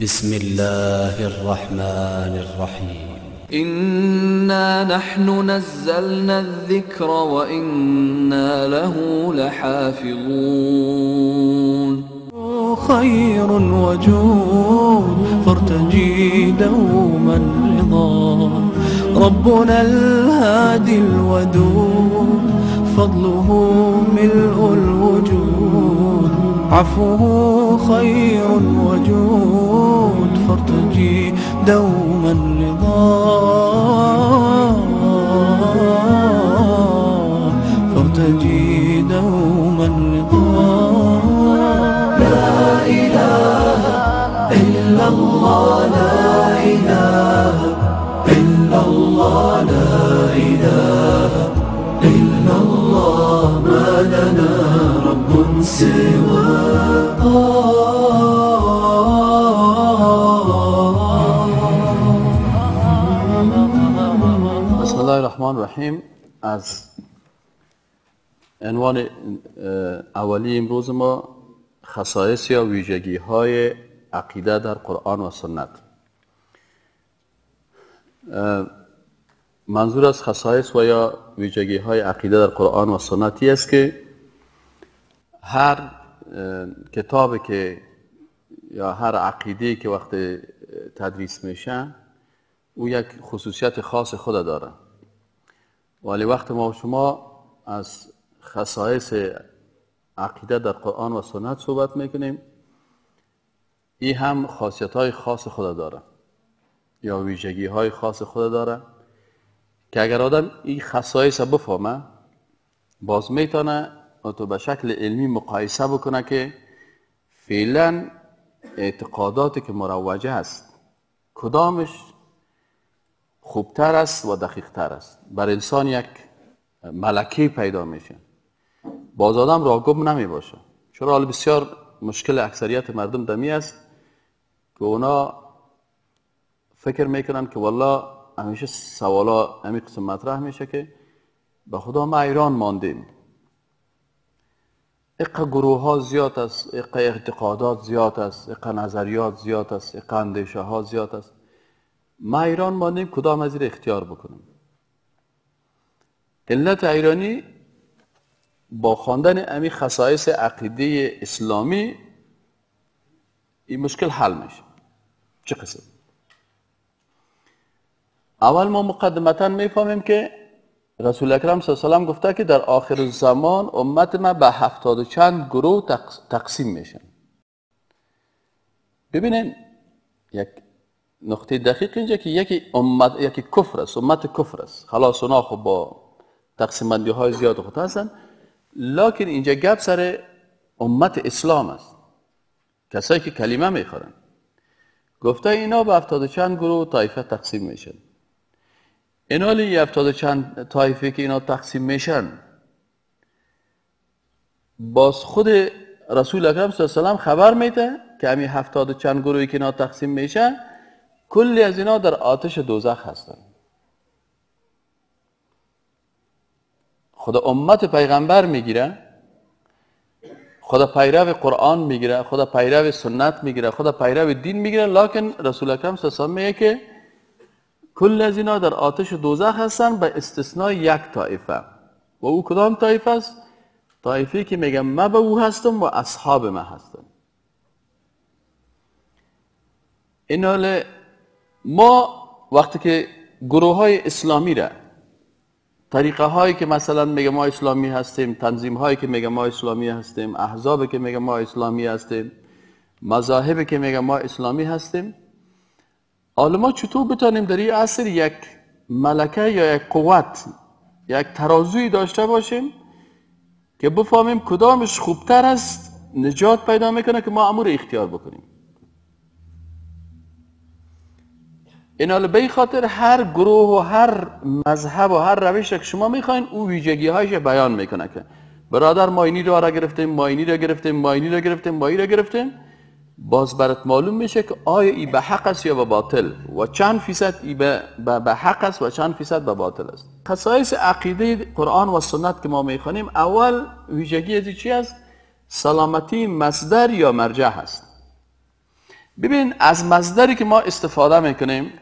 بسم الله الرحمن الرحيم إنا نحن نزلنا الذكر وإنا له لحافظون خير وجود فارتجي دوما رضا ربنا الهادي الودود فضله ملء الوجود عفوه خير وجود فارتجي دوما رضاه فارتجي دوما رضاه لا إله إلا الله لا إله بسم الله الرحمن الرحیم از عنوان اولی امروز ما خصایص یا ویژگی های عقیده در قرآن و سنت منظور از خصایص و یا ویژگی های عقیده در قرآن و سنتی است که هر کتابی که یا هر عقیده که وقت تدریس میشه او یک خصوصیت خاص خود داره ولی وقت ما شما از خصایص عقیده در قرآن و سنت صحبت میکنیم این هم خاصیت های خاص خود داره یا ویژگی های خاص خود داره که اگر آدم این خصایص بفهمه باز میتونه تو به شکل علمی مقایسه بکنه که فعلا اعتقاداتی که مروجه است کدامش خوبتر است و دقیقتر است بر انسان یک ملکه پیدا میشه باز آدم را نمی باشه چرا حال بسیار مشکل اکثریت مردم دمی است که اونا فکر میکنن که والله همیشه سوالا همین قسم مطرح میشه که به خدا ما ایران ماندیم اقا گروه ها زیاد است اقا اعتقادات زیاد است اقا نظریات زیاد است اقا اندیشه ها زیاد است ما ایران ماندیم کدام از اختیار بکنیم علت ایرانی با خواندن امی خصایص عقیده اسلامی این مشکل حل میشه چه قسم اول ما مقدمتا میفهمیم که رسول اکرم صلی الله علیه و گفته که در آخر زمان امت ما به هفتاد و چند گروه تقسیم میشن ببینین یک نقطه دقیق اینجا که یکی امت یکی کفر است امت کفر است خلاص اونا خب با تقسیم بندی های زیاد خود هستن لکن اینجا گپ سر امت اسلام است کسایی که کلمه میخورن گفته اینا به هفتاد چند گروه طایفه تقسیم میشن اینا یه هفتاد چند طایفه که اینا تقسیم میشن باز خود رسول اکرم صلی الله علیه و خبر میده که همین هفتاد چند گروهی که اینا تقسیم میشن کلی از اینا در آتش دوزخ هستن خدا امت پیغمبر میگیره خدا پیرو قرآن میگیره خدا پیرو سنت میگیره خدا پیرو دین میگیره لکن رسول اکرم صلی الله علیه و میگه که کل از اینا در آتش دوزخ هستن به استثنای یک طایفه و او کدام طایفه است طایفه که میگم ما به او هستم و اصحاب ما هستم این ما وقتی که گروه های اسلامی را طریقه هایی که مثلا میگه ما اسلامی هستیم تنظیم هایی که میگه ما اسلامی هستیم احزاب که میگه ما اسلامی هستیم مذاهب که میگه ما اسلامی هستیم حالا ما چطور بتانیم در این اصر یک ملکه یا یک قوت یک ترازوی داشته باشیم که بفهمیم کدامش خوبتر است نجات پیدا میکنه که ما امور اختیار بکنیم این حال به خاطر هر گروه و هر مذهب و هر روش که شما میخواین او ویژگی هایش بیان میکنه که برادر ماینی ما را گرفتیم ماینی اینی را گرفتیم ماینی اینی را گرفتیم ماینی را گرفتیم باز برات معلوم میشه که آیا ای به حق است یا به باطل و چند فیصد ای به, به حق است و چند فیصد به باطل است خصایص عقیده قرآن و سنت که ما میخوانیم اول ویژگی از چی است سلامتی مصدر یا مرجع هست ببین از مصدری که ما استفاده میکنیم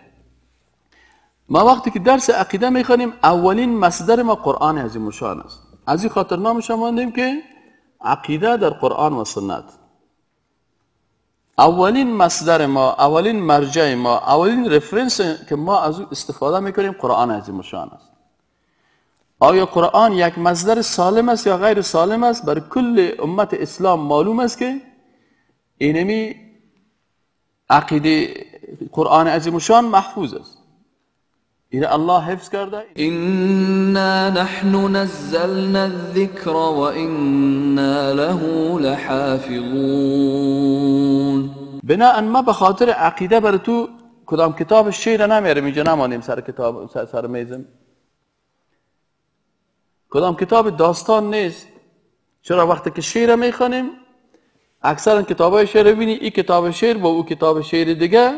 ما وقتی که درس عقیده میخوانیم اولین مصدر ما قرآن عظیم شان است از این خاطر شما که عقیده در قرآن و سنت اولین مصدر ما اولین مرجع ما اولین رفرنس که ما از او استفاده میکنیم قرآن عظیم و شان است آیا قرآن یک مصدر سالم است یا غیر سالم است بر کل امت اسلام معلوم است که اینمی عقیده قرآن عظیم و شان محفوظ است این الله حفظ کرده اینا نحن نزلنا الذکر و اینا له لحافظون بنا ما بخاطر عقیده بر تو کدام کتاب شیر نمیارم اینجا نمانیم سر کتاب سر میزم کدام کتاب داستان نیست چرا وقتی که شعر میخوانیم اکثرا کتاب های شعر بینی این کتاب شعر با او کتاب شعر دیگه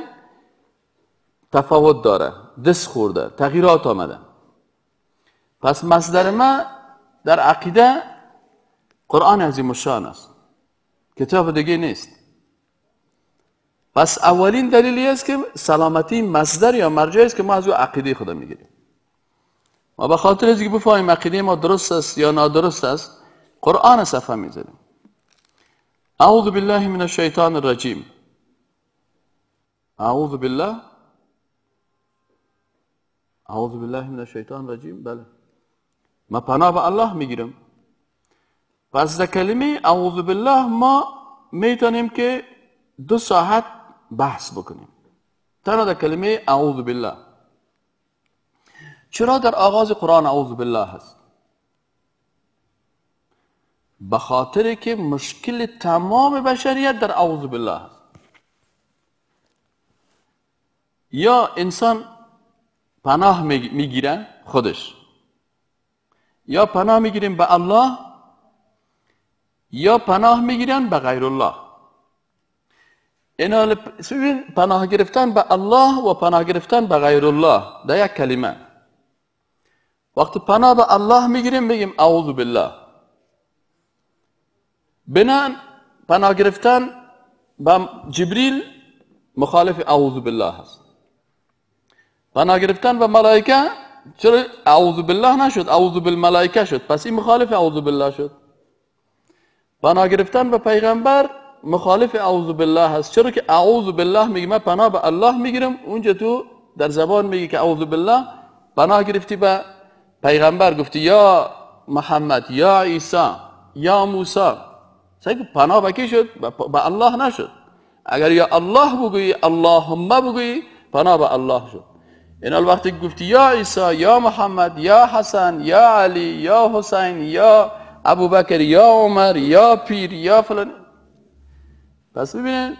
تفاوت داره دست خورده تغییرات آمده پس مصدر ما در عقیده قرآن عظیم شان است کتاب دیگه نیست پس اولین دلیلی است که سلامتی مصدر یا مرجع است که ما از او عقیده خدا میگیریم ما به خاطر از که بفهمیم عقیده ما درست است یا نادرست است قرآن صفحه میزنیم اعوذ بالله من الشیطان الرجیم اعوذ بالله اعوذ بالله من الشیطان رجیم بله ما پناه به الله میگیرم پس در کلمه اعوذ بالله ما میتونیم که دو ساعت بحث بکنیم تنها در کلمه اعوذ بالله چرا در آغاز قرآن اعوذ بالله هست به خاطر که مشکل تمام بشریت در اعوذ بالله هست یا انسان پناه میگیرن خودش یا پناه میگیریم به الله یا پناه میگیرن به غیر الله اینا پناه گرفتن به الله و پناه گرفتن به غیر الله در یک کلمه وقتی پناه به الله میگیریم بگیم اعوذ بالله بنان پناه گرفتن به جبریل مخالف اعوذ بالله هست پناه گرفتن به ملائکه چرا اعوذ بالله نشد اعوذ بالملائکه شد پس این مخالف اعوذ بالله شد پناه گرفتن به پیغمبر مخالف اعوذ بالله هست چرا که اعوذ بالله میگم من پناه به الله میگیرم اونجا تو در زبان میگی که اعوذ بالله پناه گرفتی به پیغمبر گفتی یا محمد یا عیسی یا موسی سعی پناه به کی شد به الله نشد اگر یا الله بگویی اللهم بگویی پناه به الله شد حال وقتی گفتی یا عیسی یا محمد یا حسن یا علی یا حسین یا ابو بکر، یا عمر یا پیر یا فلان پس ببینید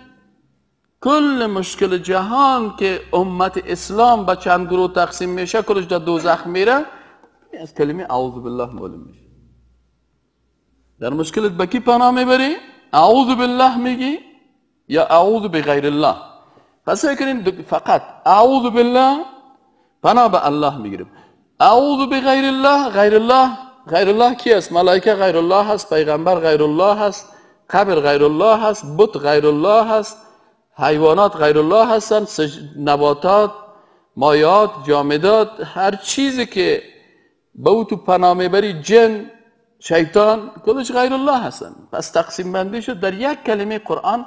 کل مشکل جهان که امت اسلام با چند گروه تقسیم میشه کلش در دوزخ میره از کلمه اعوذ بالله معلوم میشه در مشکلت به کی پناه میبری اعوذ بالله میگی یا اعوذ بغیر الله پس فکر فقط اعوذ بالله پناه به الله میگیریم اعوذ به غیر الله غیر الله غیر الله کی است ملائکه غیر الله هست پیغمبر غیر الله هست قبر غیر الله هست بت غیر الله هست حیوانات غیر الله هستند نباتات مایات جامدات هر چیزی که به او تو پناه میبری جن شیطان کلش غیر الله هستند پس تقسیم بندی شد در یک کلمه قرآن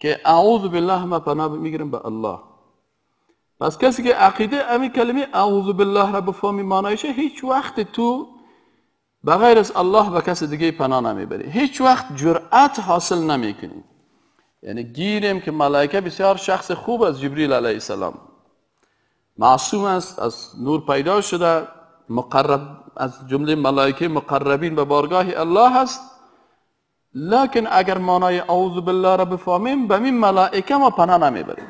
که اعوذ بالله ما پناه میگیریم به الله پس کسی که عقیده امی کلمه اعوذ بالله را بفهمی مانایشه هیچ وقت تو غیر از الله به کسی دیگه پناه نمیبری هیچ وقت جرأت حاصل نمیکنی یعنی گیریم که ملائکه بسیار شخص خوب از جبریل علیه السلام معصوم است از نور پیدا شده مقرب از جمله ملائکه مقربین به بارگاه الله است لکن اگر مانای اعوذ بالله را بفهمیم به این ملائکه ما پناه نمیبریم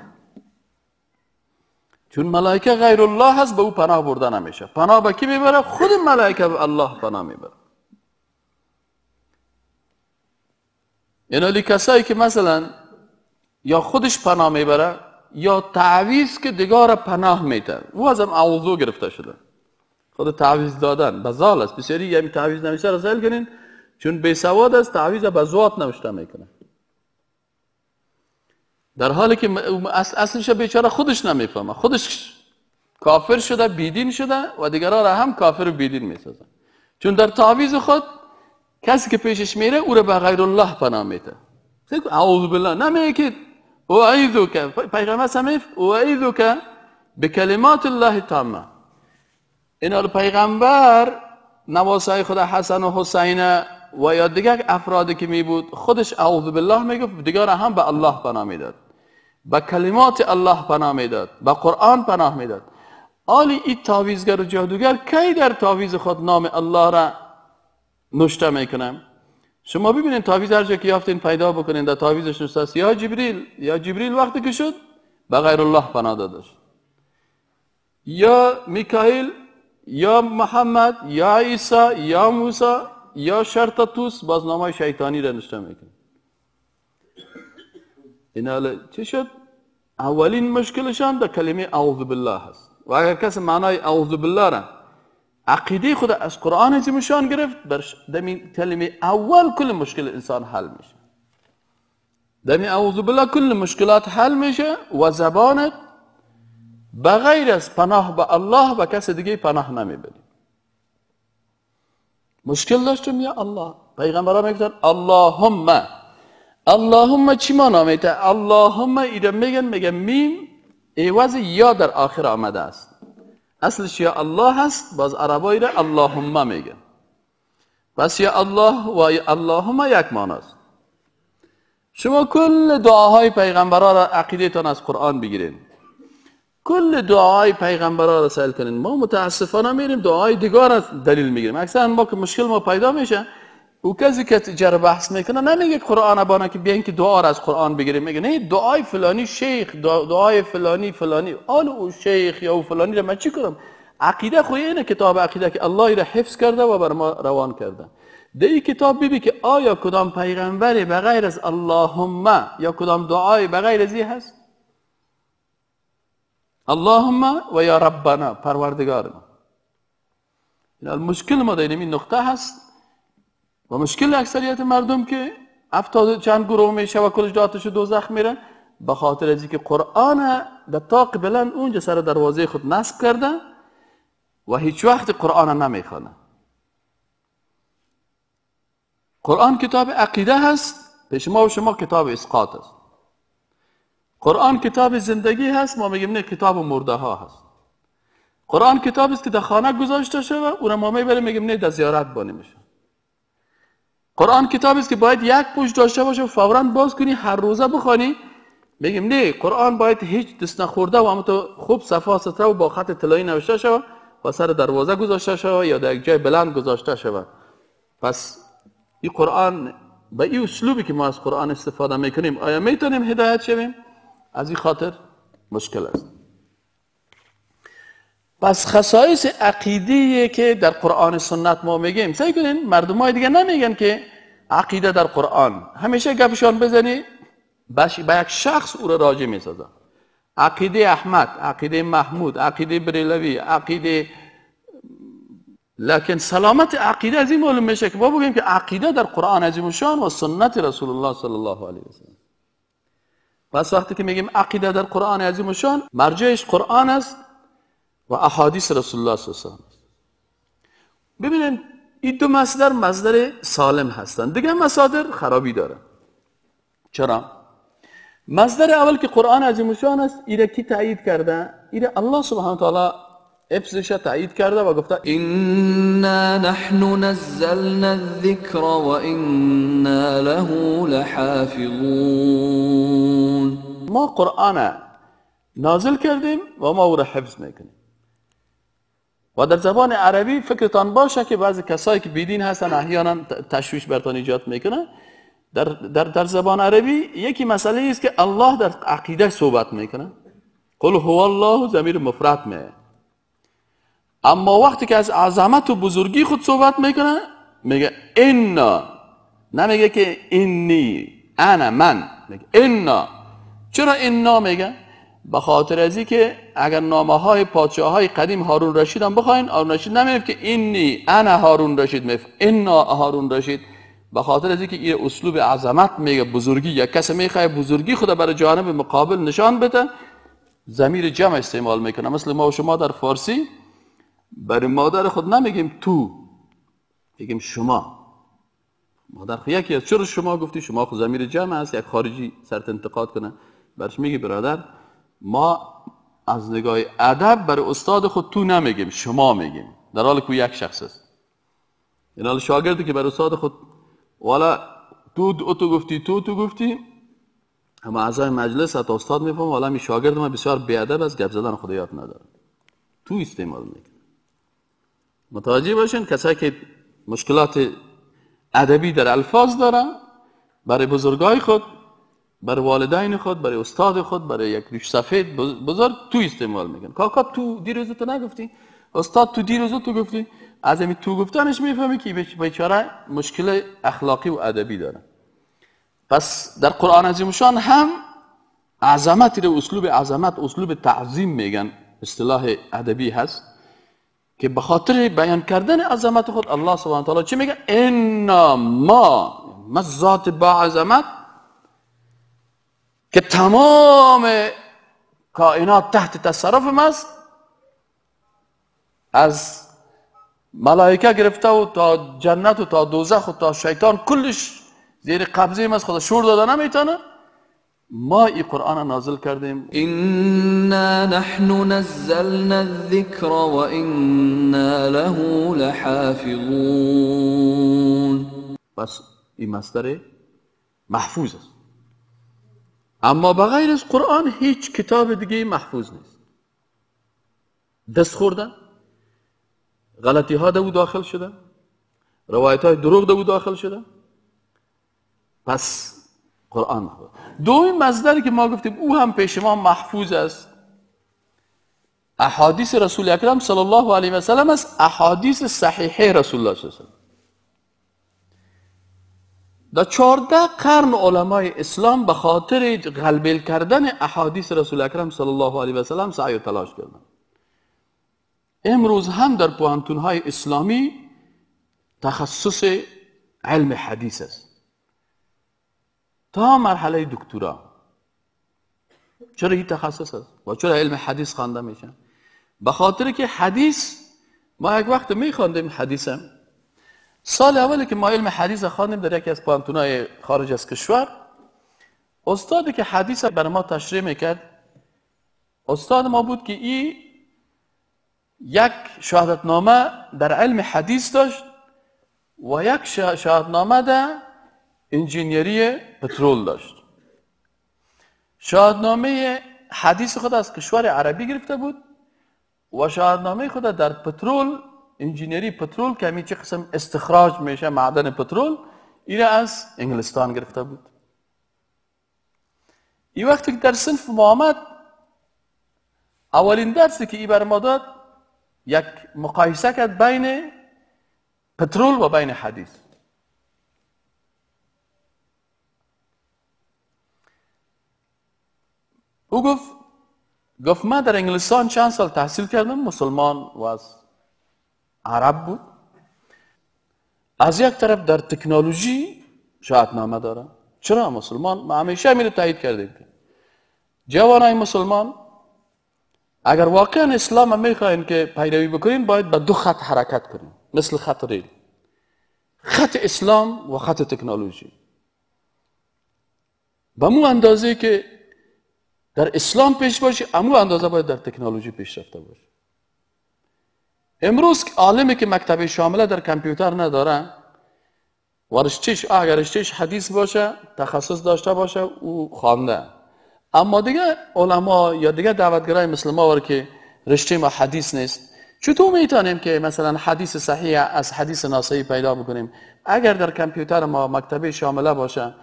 چون ملائکه غیر الله هست به او پناه برده نمیشه پناه به کی میبره خود ملائکه به الله پناه میبره یعنی کسایی که مثلا یا خودش پناه میبره یا تعویز که دیگار پناه میتن او از هم عوضو گرفته شده خود تعویز دادن بزال است بسیاری یعنی تعویز نمیشه را کنین چون بیسواد است تعویز بزوات نوشته میکنه در حالی که اصلش بیچاره خودش نمیفهمه خودش کافر شده بیدین شده و دیگران را هم کافر و بیدین میسازن چون در تعویز خود کسی که پیشش میره او را به غیر الله پناه میده اعوذ بالله نمیگه که اعیذو که پیغمبر سمیف اعیذو که به کلمات الله تامه اینا پیغمبر نواسه خدا حسن و حسین و یا دیگر افرادی که می بود خودش اعوذ بالله میگفت دیگر هم به الله پناه با کلمات الله پناه میداد با قرآن پناه میداد آلی این تاویزگر و جادوگر کی در تاویز خود نام الله را نشته میکنم شما ببینید تاویز هر جا که یافتین پیدا بکنین در تاویزش نشته یا جبریل یا جبریل وقتی که شد به غیر الله پناه داده یا میکائیل یا محمد یا عیسی یا موسی یا باز نامای شیطانی را نشته میکنه این حالا چی شد؟ اولین مشکلشان در کلمه اعوذ بالله هست و اگر کسی معنای اعوذ بالله را عقیده خود از قرآن زمشان گرفت در دمی کلمه اول کل مشکل انسان حل میشه دمی اعوذ بالله کل مشکلات حل میشه و زبانت بغیر از پناه به الله و کسی دیگه پناه نمیبری مشکل داشتم یا الله پیغمبران میگفتن اللهم اللهم چی ما نامیده؟ اللهم ایره میگن میگه میم ایواز یا در آخر آمده است اصلش یا الله هست باز عربای را اللهم میگن پس یا الله و یا اللهم یک است. شما کل دعاهای پیغمبرها را تان از قرآن بگیرین کل دعای پیغمبرا را سیل کنین ما متاسفانه میریم دعای دیگار را دلیل میگیریم اکثر ما که مشکل ما پیدا میشه او کسی که جر بحث میکنه نمیگه قرآن ابانا که بیاین که دعا را از قرآن بگیریم میگه نه دعای فلانی شیخ دعای فلانی فلانی آن او شیخ یا او فلانی را من چی کنم عقیده خو اینه کتاب عقیده که الله را حفظ کرده و بر ما روان کرده دی کتاب بیبی که آیا کدام پیغمبری بغیر از اللهم یا کدام دعای بغیر از هست اللهم و یا ربنا پروردگار ما مشکل ما این نقطه هست و مشکل اکثریت مردم که افتاد چند گروه میشه و کلش داتش دوزخ میره به خاطر از اینکه قرآن در طاق بلند اونجا سر دروازه خود نصب کرده و هیچ وقت قرآن نمیخونه قرآن کتاب عقیده هست به شما و شما کتاب اسقاط است قرآن کتاب زندگی هست ما میگیم نه کتاب مرده ها هست قرآن کتاب است که در خانه گذاشته شده و را ما میبریم میگیم نه در زیارت بانی قرآن کتابی است که باید یک پوش داشته باشه و فورا باز کنی هر روزه بخوانی میگیم نه قرآن باید هیچ دست نخورده و تو خوب صفا ستره و با خط طلایی نوشته شود و سر دروازه گذاشته شود یا در یک جای بلند گذاشته شود پس این قرآن به این اسلوبی که ما از قرآن استفاده میکنیم آیا میتونیم هدایت شویم از این خاطر مشکل است پس خصایص عقیدیه که در قرآن سنت ما میگیم سعی کنین مردم های دیگه نمیگن که عقیده در قرآن همیشه گپشان بزنی به یک شخص او را راجع میسازن عقیده احمد عقیده محمود عقیده بریلوی عقیده لکن سلامت عقیده از این معلوم میشه که ما بگیم که عقیده در قرآن عظیم شان و سنت رسول الله صلی الله علیه وسلم پس وقتی که میگیم عقیده در قرآن عظیم شان مرجعش قرآن است و احادیث رسول الله صلی الله علیه و ببینید این دو مصدر مصدر سالم هستند دیگه مصادر خرابی دارن چرا مصدر اول که قرآن شان است ایره کی تایید کرده ایره الله سبحانه و تعالی حفظش تایید کرده و گفته اینا نحن نزلنا الذکر و اینا له لحافظون ما قرآن نازل کردیم و ما او را حفظ میکنیم و در زبان عربی فکرتان باشه که بعضی کسایی که بیدین هستن احیانا تشویش برتان ایجاد میکنه. در, در, در زبان عربی یکی مسئله است که الله در عقیده صحبت میکنه قل هو الله زمیر مفرد می اما وقتی که از عظمت و بزرگی خود صحبت میکنه میگه انا نمیگه که اینی انا من میگه انا چرا انا میگه به خاطر از که اگر نامه های پادشاه های قدیم هارون رشید هم بخواین هارون رشید نمیفت که اینی انا هارون رشید میف اینا هارون رشید به خاطر از که این اسلوب عظمت میگه بزرگی یا کسی میخواد بزرگی خود برای جانب مقابل نشان بده زمیر جمع استعمال میکنه مثل ما و شما در فارسی برای مادر خود نمیگیم تو میگیم شما مادر خود یکی از چرا شما گفتی شما خود زمیر جمع است یک خارجی سرت انتقاد کنه برش میگی برادر ما از نگاه ادب برای استاد خود تو نمیگیم شما میگیم در حال که یک شخص است این یعنی حال شاگردی که برای استاد خود والا تو تو گفتی تو تو گفتی اما اعضای مجلس حتی استاد میفهم والا می شاگرد من بسیار بیادب از گپ زدن خدا یاد نداره تو استعمال میکنه متوجه باشین کسایی که مشکلات ادبی در الفاظ دارن برای بزرگای خود برای والدین خود برای استاد خود برای یک ریش سفید بزرگ تو استعمال میگن. کاکا تو دیروز تو نگفتی استاد تو دیروز تو گفتی از این تو گفتنش میفهمی که بیچاره مشکل اخلاقی و ادبی داره پس در قرآن شان هم عظمت رو اسلوب عظمت اسلوب تعظیم میگن اصطلاح ادبی هست که به خاطر بیان کردن عظمت خود الله سبحانه و تعالی چی میگه انا ما یعنی ما ذات با عظمت که تمام کائنات تحت تصرف ماست از ملائکه گرفته و تا جنت و تا دوزخ و تا شیطان کلش زیر قبضه ماست خدا شور داده نمیتونه ما این قرآن نازل کردیم اینا نحن نزلنا الذکر و اینا له لحافظون پس این مستر محفوظ است اما بغیر از قرآن هیچ کتاب دیگه محفوظ نیست دست خوردن غلطی ها دو داخل شده روایت های دروغ دو داخل شده پس قرآن محفوظ دومین که ما گفتیم او هم پیش ما محفوظ است احادیث رسول اکرم صلی الله علیه وسلم سلم است احادیث صحیحه رسول الله صلی الله علیه و در چهارده قرن علمای اسلام به خاطر غلبل کردن احادیث رسول اکرم صلی الله علیه و سلم سعی و تلاش کردن امروز هم در پوانتون های اسلامی تخصص علم حدیث است تا مرحله دکترا چرا این تخصص است و چرا علم حدیث خوانده میشه به خاطر که حدیث ما یک وقت میخواندیم حدیثم سال اولی که ما علم حدیث خواندیم در یکی از پانتونای خارج از کشور استادی که حدیث بر ما تشریح میکرد استاد ما بود که ای یک شهادتنامه در علم حدیث داشت و یک شهادتنامه در انجینیری پترول داشت شهادتنامه حدیث خود از کشور عربی گرفته بود و شهادتنامه خود در پترول انجینری پترول که همین چه قسم استخراج میشه معدن پترول این از انگلستان گرفته بود این وقتی که در صنف ما اولین درسی که ای بر ما داد یک مقایسه کرد بین پترول و بین حدیث او گفت گفت من در انگلستان چند سال تحصیل کردم مسلمان و از عرب بود از یک طرف در تکنولوژی نامه داره چرا مسلمان ما همیشه میره تایید کردیم جوانای مسلمان اگر واقعا اسلام میخواین که پیروی بکنین باید به با دو خط حرکت کنین مثل خط ریل خط اسلام و خط تکنولوژی به مو اندازه که در اسلام پیش باشی امو اندازه باید در تکنولوژی پیش رفته باشی امروز عالمی که مکتب شامله در کامپیوتر نداره ورشتش اگر رشتهش حدیث باشه تخصص داشته باشه او خوانده اما دیگه علما یا دیگه دعوتگرای مثل ما ور که رشته ما حدیث نیست چطور میتونیم که مثلا حدیث صحیح از حدیث ناسهی پیدا بکنیم اگر در کامپیوتر ما مکتب شامله باشه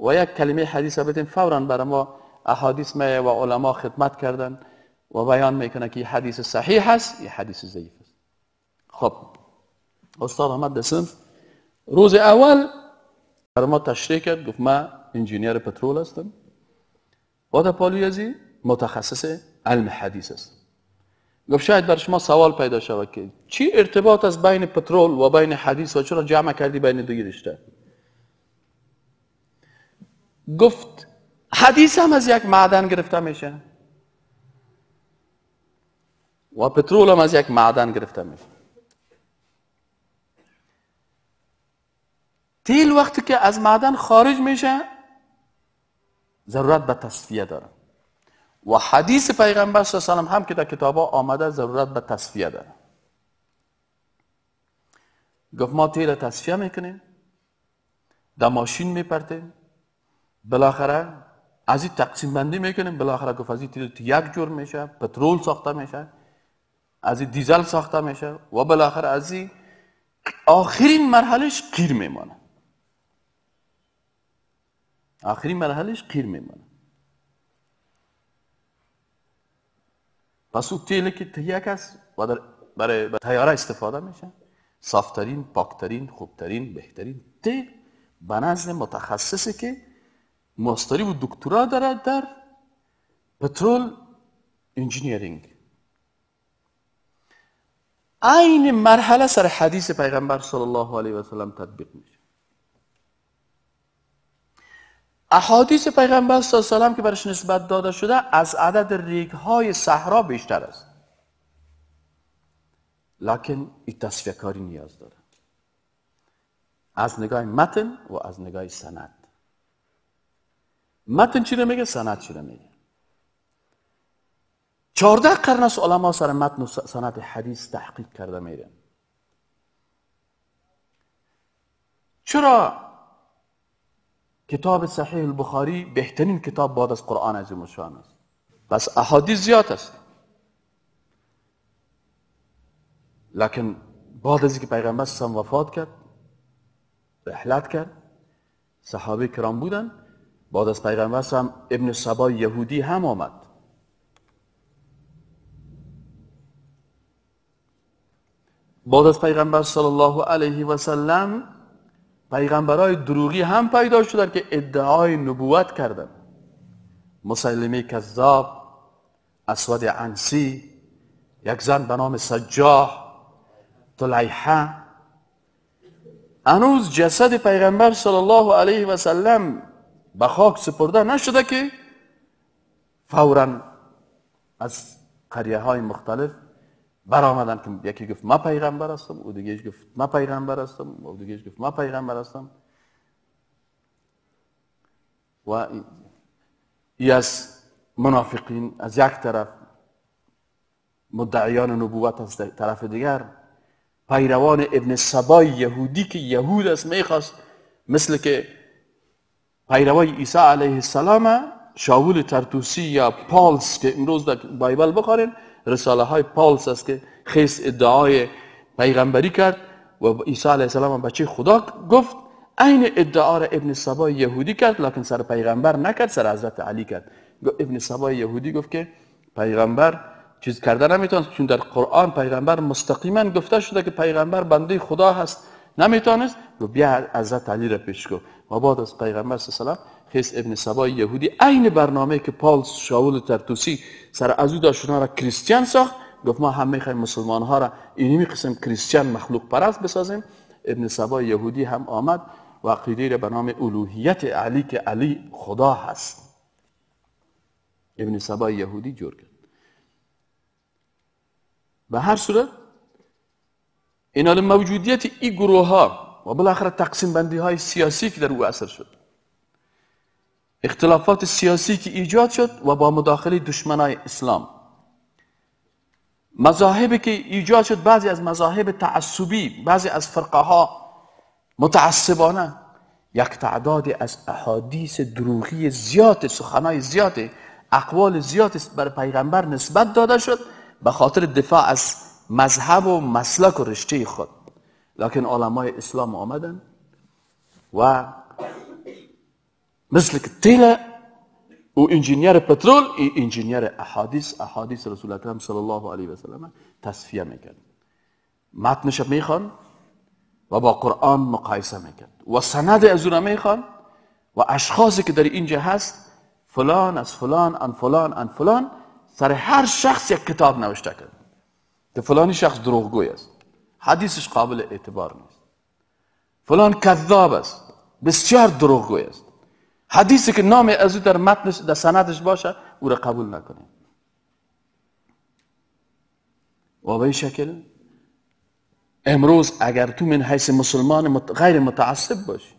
و یک کلمه حدیث بدیم فورا بر ما احادیث و علما خدمت کردن و بیان میکنه که حدیث صحیح هست یا حدیث ضعیف خب استاد آمد به روز اول در ما تشریح کرد گفت من انجینیر پترول هستم و پالویزی متخصص علم حدیث است. گفت شاید بر شما سوال پیدا شود که چی ارتباط از بین پترول و بین حدیث و چرا جمع کردی بین دوی رشته گفت حدیث هم از یک معدن گرفته میشه و پترول هم از یک معدن گرفته میشه تیل وقتی که از معدن خارج میشه ضرورت به تصفیه داره و حدیث پیغمبر صلی الله علیه هم که در کتاب آمده ضرورت به تصفیه داره گفت ما تیل تصفیه میکنیم در ماشین میپرتیم بالاخره از این تقسیم بندی میکنیم بالاخره گفت از این تیل یک جور میشه پترول ساخته میشه از این دیزل ساخته میشه و بالاخره از این آخرین مرحلهش قیر میمانه آخرین مرحلش قیر میمانه پس او تیله که تهیه کس و در برای تیاره استفاده میشه صافترین، پاکترین، خوبترین، بهترین تیل به نزد متخصصه که ماستری و دکترا دارد در پترول انجینیرینگ این مرحله سر حدیث پیغمبر صلی الله علیه و سلم تطبیق میشه احادیث پیغمبر صلی الله علیه و که برش نسبت داده شده از عدد ریگ های صحرا بیشتر است لکن این تصفیه کاری نیاز داره از نگاه متن و از نگاه سند متن چی میگه سند چی میگه چهارده قرن است علما سر متن و سند حدیث تحقیق کرده میرن چرا کتاب صحیح البخاری بهترین کتاب بعد از قرآن عظیم مشان است بس احادیث زیاد است لیکن بعد از اینکه پیغمبر سم وفات کرد رحلت کرد صحابه کرام بودن بعد از پیغمبر سم ابن سبا یهودی هم آمد بعد از پیغمبر صلی الله علیه و سلم پیغمبرای دروغی هم پیدا شدن که ادعای نبوت کردن مسلمه کذاب اسود عنسی یک زن به نام سجاح طلیحه هنوز جسد پیغمبر صلی الله علیه و سلم به خاک سپرده نشده که فورا از قریه های مختلف برآمدن که یکی گفت ما پیغمبر هستم او دیگه گفت ما پیغمبر هستم او دیگه گفت ما پیغمبر هستم و ای از منافقین از یک طرف مدعیان نبوت از طرف دیگر پیروان ابن سبای یهودی که یهود است میخواست مثل که پیروان عیسی علیه السلام شاول ترتوسی یا پالس که امروز در بایبل بخورین رساله های پالس است که خیس ادعای پیغمبری کرد و عیسی علیه السلام بچه خدا گفت عین ادعا را ابن سبا یهودی کرد لکن سر پیغمبر نکرد سر حضرت علی کرد ابن سبا یهودی گفت که پیغمبر چیز کرده نمیتونست چون در قرآن پیغمبر مستقیما گفته شده که پیغمبر بنده خدا هست نمیتونست و بیا حضرت علی را پیش گفت و بعد از پیغمبر صلی حس ابن سبای یهودی عین برنامه که پال شاول ترتوسی سر از او داشت را کریستیان ساخت گفت ما هم خیلی مسلمان ها را اینی قسم کریستیان مخلوق پرست بسازیم ابن سبا یهودی هم آمد و عقیده را به نام الوهیت علی که علی خدا هست ابن سبا یهودی جور کرد به هر صورت اینال موجودیت این گروه ها و بالاخره تقسیم بندی های سیاسی که در او اثر شد اختلافات سیاسی که ایجاد شد و با مداخله دشمنای اسلام مذاهبی که ایجاد شد بعضی از مذاهب تعصبی بعضی از فرقه ها متعصبانه یک تعداد از احادیث دروغی زیاد سخنای زیاد اقوال زیاد بر پیغمبر نسبت داده شد به خاطر دفاع از مذهب و مسلک و رشته خود لکن علمای اسلام آمدن و مثل تیل و انجینیر پترول و انجینیر احادیث احادیث رسول صلی الله علیه و سلم تصفیه میکرد متنش میخوان و با قرآن مقایسه میکرد و سند از اون میخوان و اشخاصی که در اینجا هست فلان از فلان ان فلان ان فلان سر هر شخص یک کتاب نوشته کرد که فلانی شخص دروغگوی است حدیثش قابل اعتبار نیست فلان کذاب است بسیار دروغگوی است حدیثی که نام از در متنش در سندش باشه او را قبول نکنیم و به شکل امروز اگر تو من حیث مسلمان غیر متعصب باشی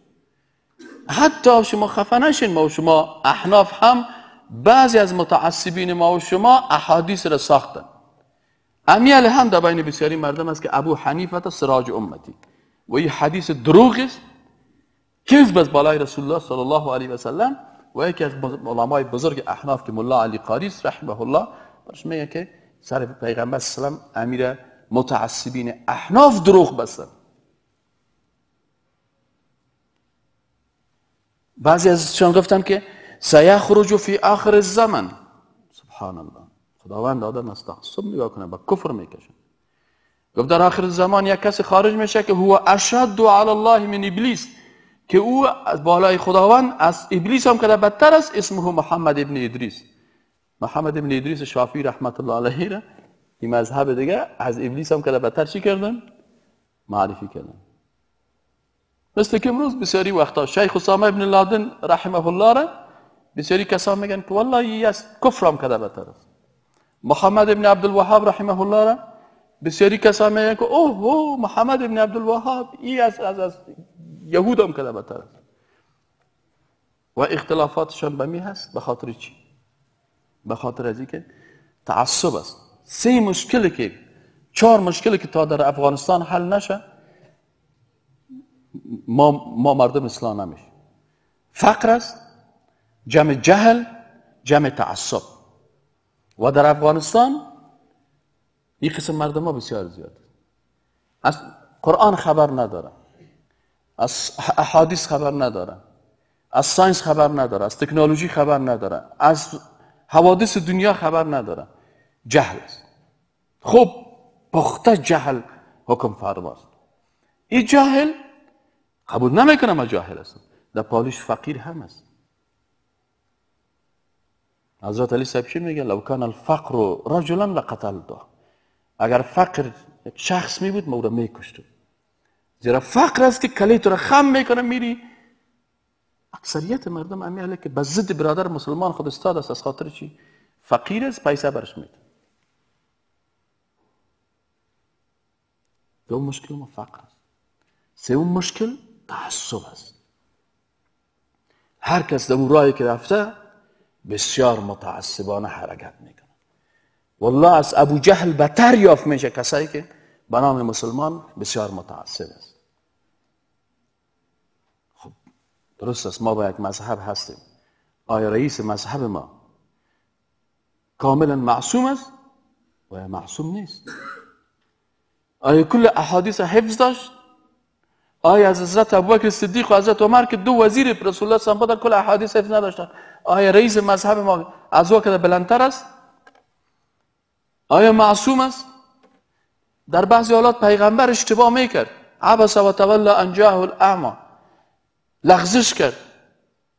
حتی شما خفه نشین ما و شما احناف هم بعضی از متعصبین ما و شما احادیث را ساختن امیال هم در بین بسیاری مردم است که ابو حنیفه تا سراج امتی و این حدیث دروغ است کیز از بالای رسول الله صلی الله علیه و سلم و یکی از علمای بزرگ احناف که مولا علی قاریس رحمه الله برش میگه که سر پیغمبر سلام امیر متعصبین احناف دروغ بستن بعضی ازشان گفتن که سیخرج فی آخر الزمن سبحان الله خداوند آدم از تعصب نگاه کنه با کفر میکشن گفت در آخر زمان یک کسی خارج میشه که هو اشد علی الله من ابلیس که او از بالای خداوند از ابلیس هم کده بدتر است اسمه محمد ابن ادریس محمد ابن ادریس شافی رحمت الله علیه را مذهب دیگه از ابلیس هم کده بدتر چی کردن؟ معرفی کردن مثل که امروز بسیاری وقتا شیخ اسامه ابن لادن رحمه الله را بسیاری کسان میگن که والله ای از کفرم کرده بدتر است محمد ابن عبدالوهاب رحمه الله را بسیاری کسان میگن که اوه او محمد ابن عبدالوهاب ای از از, از یهود هم به و اختلافاتشان بمی هست به خاطر چی؟ به خاطر از که تعصب است سه مشکلی که چهار مشکلی که تا در افغانستان حل نشه ما, ما مردم اصلاح نمیشه فقر است جمع جهل جمع تعصب و در افغانستان این قسم مردم ها بسیار زیاد از قرآن خبر نداره از احادیث خبر نداره از ساینس خبر نداره از تکنولوژی خبر نداره از حوادث دنیا خبر نداره جهل است خب پخته جهل حکم فرماست این جهل قبول نمیکنم از جاهل است در پالش فقیر هم است حضرت علی صاحب چی میگه لو کان الفقر رجلا لقتل ده اگر فقر شخص می بود ما او را زیرا فقر است که کلی تو را خم میکنه میری اکثریت مردم امیاله که به برادر مسلمان خود استاد است از خاطر چی فقیر است پیسه برش میده دو مشکل ما فقر است اون مشکل تعصب است هر کس در راهی که رفته بسیار متعصبانه حرکت میکنه والله از ابو جهل بتر یافت میشه کسایی که به نام مسلمان بسیار متعصب است درست است ما با یک مذهب هستیم آیا رئیس مذهب ما کاملا معصوم است و معصوم نیست آیا کل احادیث حفظ داشت آیا از حضرت ابوبکر صدیق و حضرت عمر که دو وزیر رسول الله صلی الله کل احادیث حفظ نداشتن آیا رئیس مذهب ما از او بلندتر است آیا معصوم است در بعضی حالات پیغمبر اشتباه میکرد عبس و تولا انجاه الاعمی لغزش کرد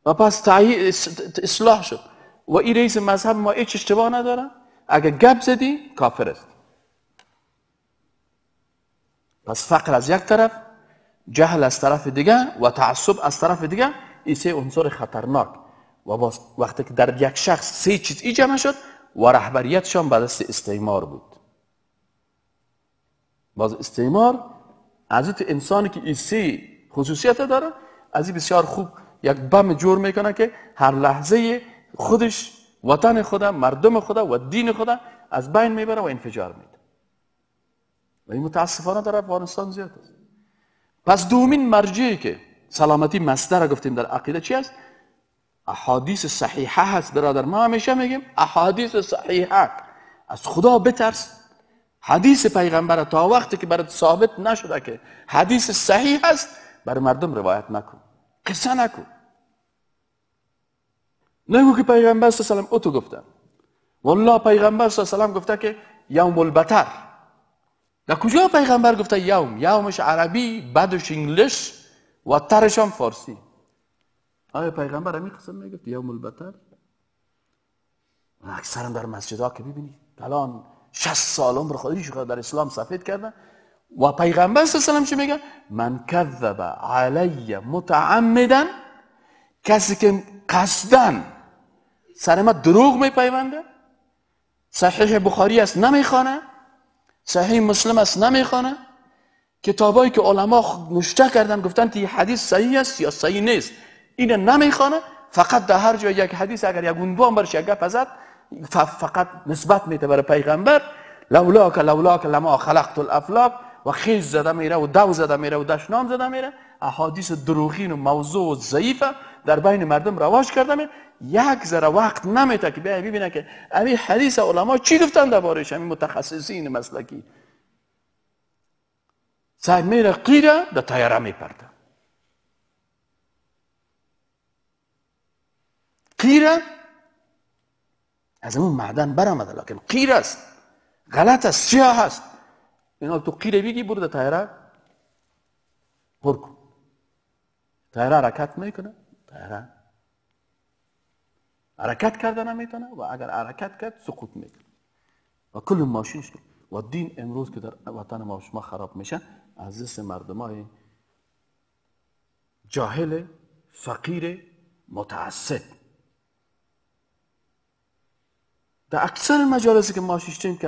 و پس اصلاح شد و این رئیس مذهب ما هیچ اشتباه نداره اگر گب زدی کافر است پس فقر از یک طرف جهل از طرف دیگه و تعصب از طرف دیگه این سه عنصر خطرناک و وقتی که در یک شخص سه چیز ای جمع شد و رهبریتشان به دست استعمار بود باز استعمار از انسانی که این سه خصوصیت داره از این بسیار خوب یک بم جور میکنه که هر لحظه خودش وطن خدا مردم خدا و دین خدا از بین میبره و انفجار میده و این متاسفانه در افغانستان زیاد است پس دومین مرجعی که سلامتی مصدر را گفتیم در عقیده چی است احادیث صحیحه هست برادر ما همیشه میگیم احادیث صحیحه از خدا بترس حدیث پیغمبر تا وقتی که برات ثابت نشده که حدیث صحیح هست بر مردم روایت نکن قصه نکن نگو که پیغمبر صلی الله علیه و گفتن والله پیغمبر صلی الله علیه و گفته که یوم البتر در کجا پیغمبر گفته یوم یومش عربی بعدش انگلیش و ترش فارسی آیا پیغمبر همین قسم میگفت یوم البتر اکثرم در مسجد ها که ببینید الان 60 سال عمر خودش در اسلام سفید کردن و پیغمبر صلی الله علیه چی میگه من کذب علی متعمدا کسی که قصدن سر دروغ میپیونده صحیح بخاری است نمیخونه صحیح مسلم است نمیخونه کتابایی که علما نشته کردن گفتن که حدیث صحیح است یا صحیح نیست این نمیخونه فقط در هر جای یک حدیث اگر یک اون برش یک پزد فقط نسبت میده برای پیغمبر لولاک لولاک لما خلقت الافلاک و خیز زده میره و دو زده میره و دشنام زده میره احادیث دروغین و موضوع و ضعیفه در بین مردم رواج کرده میره یک ذره وقت نمیته که بیایی ببینه که امی حدیث علما چی گفتن بارش امی متخصصین مسلکی سعی میره قیره در تیاره میپرده قیره از اون معدن برامده لیکن قیر است غلط است سیاه است اینا تو قیره بگی برو در تایره پر تایره حرکت میکنه تایره حرکت کردن نمیتونه و اگر حرکت کرد سقوط میکنه و کل ماشینش و دین امروز که در وطن ما شما خراب میشه از دست مردم های جاهل فقیر متعصد در اکثر مجالسی که ما شیشتیم که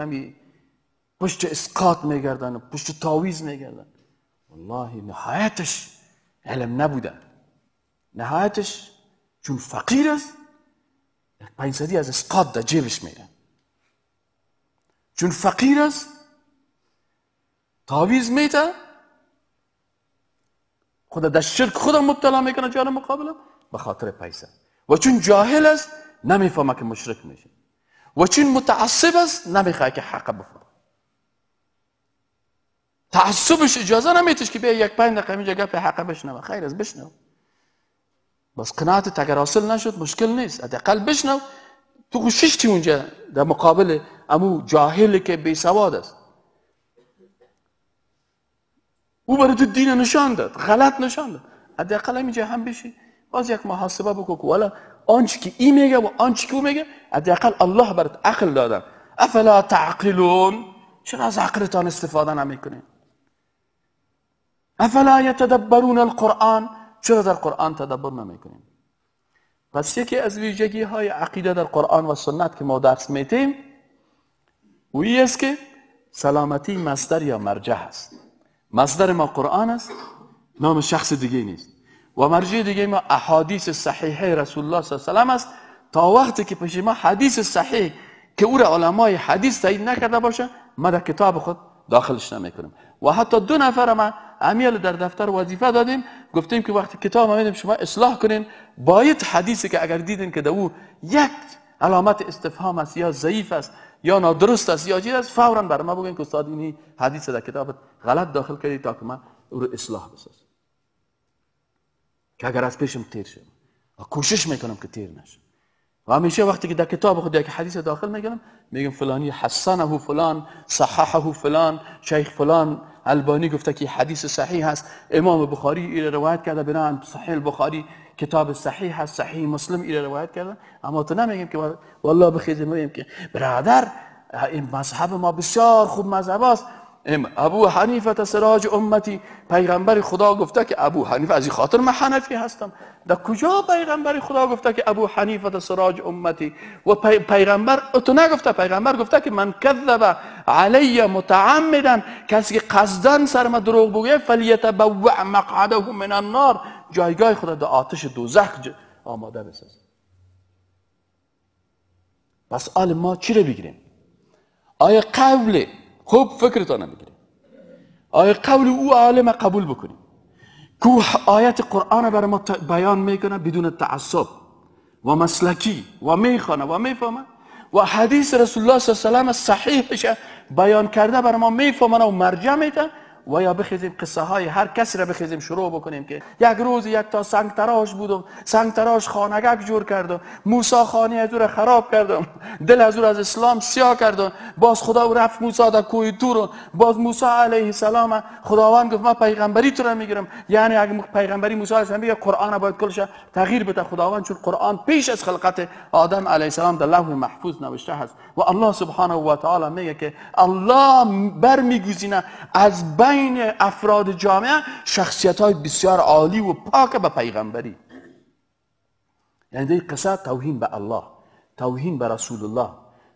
پشت اسقاط میگردن و پشت تاویز میگردن والله نهایتش علم نبوده نهایتش چون فقیر است یک از اسقاط در جیبش میره چون فقیر است تاویز میته خدا در شرک خودم مبتلا میکنه جان مقابله به خاطر پیسه و چون جاهل است نمیفهمه که مشرک میشه و چون متعصب است نمیخواه که حق بفهم تعصبش اجازه نمیتش که به یک پنج دقیقه اینجا گپ حقه بشنو خیر از بشنو بس قناعتت اگر حاصل نشد مشکل نیست حداقل بشنو تو خوششتی اونجا در مقابل امو جاهلی که بی سواد است او برای تو دین نشان داد غلط نشان داد حداقل اینجا هم بشی باز یک محاسبه بکو والا آنچه که این میگه و آنچه که او میگه حداقل الله برات عقل دادن افلا تعقلون چرا از عقلتان استفاده نمیکنید افلا يتدبرون القرآن چرا در قرآن تدبر نمیکنیم پس یکی از ویژگی های عقیده در قرآن و سنت که ما درس میتیم اویی است که سلامتی مصدر یا مرجع است مصدر ما قرآن است نام شخص دیگه نیست و مرجع دیگه ما احادیث صحیحه رسول الله صلی الله علیه و است تا وقتی که پیش ما حدیث صحیح که او را علمای حدیث تایید نکرده باشه ما در کتاب خود داخلش نمیکنیم و حتی دو نفر من امیل در دفتر وظیفه دادیم گفتیم که وقتی کتاب آمدیم شما اصلاح کنین باید حدیثی که اگر دیدین که دو یک علامت استفهام است یا ضعیف است یا نادرست است یا چیز است فورا بر ما بگین که استاد اینی حدیث در کتاب غلط داخل کردی تا که من او رو اصلاح بساز که اگر از پیشم تیر و کوشش میکنم که تیر نشه و همیشه وقتی که در کتاب خود یک حدیث داخل میگم میگم فلانی حسنه فلان صححه فلان شیخ فلان البانی گفته که حدیث صحیح هست امام بخاری ایره روایت کرده بنان صحیح البخاری کتاب صحیح هست صحیح مسلم ایره روایت کرده اما تو نمیگیم که والله بخیز میگیم که برادر این مذهب ما بسیار خوب مذهب است ابو حنیفه سراج امتی پیغمبر خدا گفته که ابو حنیفه از این خاطر من حنفی هستم در کجا پیغمبر خدا گفته که ابو حنیفه سراج امتی و پیغمبر تو نگفته پیغمبر گفته که من کذبه. علی متعمدا کسی که قصدن سر ما دروغ بگه فلیتبوع مقعده من النار جایگاه خدا در آتش دوزخ آماده بسازه پس آل ما چی رو بگیریم آیا قول خوب فکرتانه بگیریم آیا قول او عالم قبول بکنیم کو آیت قرآن برای ما بیان میکنه بدون تعصب و مسلکی و میخوانه و میفهمه و حدیث رسول الله صلی الله علیه و سلم صحیحش بیان کرده بر ما میفهمن و مرجع میتن و یا بخیزیم قصه های هر کسی را بخیزیم شروع بکنیم که یک روز یک تا سنگ تراش بودم سنگ تراش خانگک جور کردم موسا خانه از او خراب کردم دل از او از اسلام سیاه کردم باز خدا و رفت موسی در کوی تور باز موسا علیه السلام خداوند گفت من پیغمبری تو را میگیرم یعنی اگه پیغمبری موسا علیه السلام بگه قرآن باید کلش تغییر بده خداوند چون قرآن پیش از خلقت آدم علیه السلام در محفوظ نوشته هست و الله سبحانه و تعالی میگه که الله برمیگزینه از بین بین افراد جامعه شخصیت های بسیار عالی و پاک به پیغمبری یعنی در قصه توهین به الله توهین به رسول الله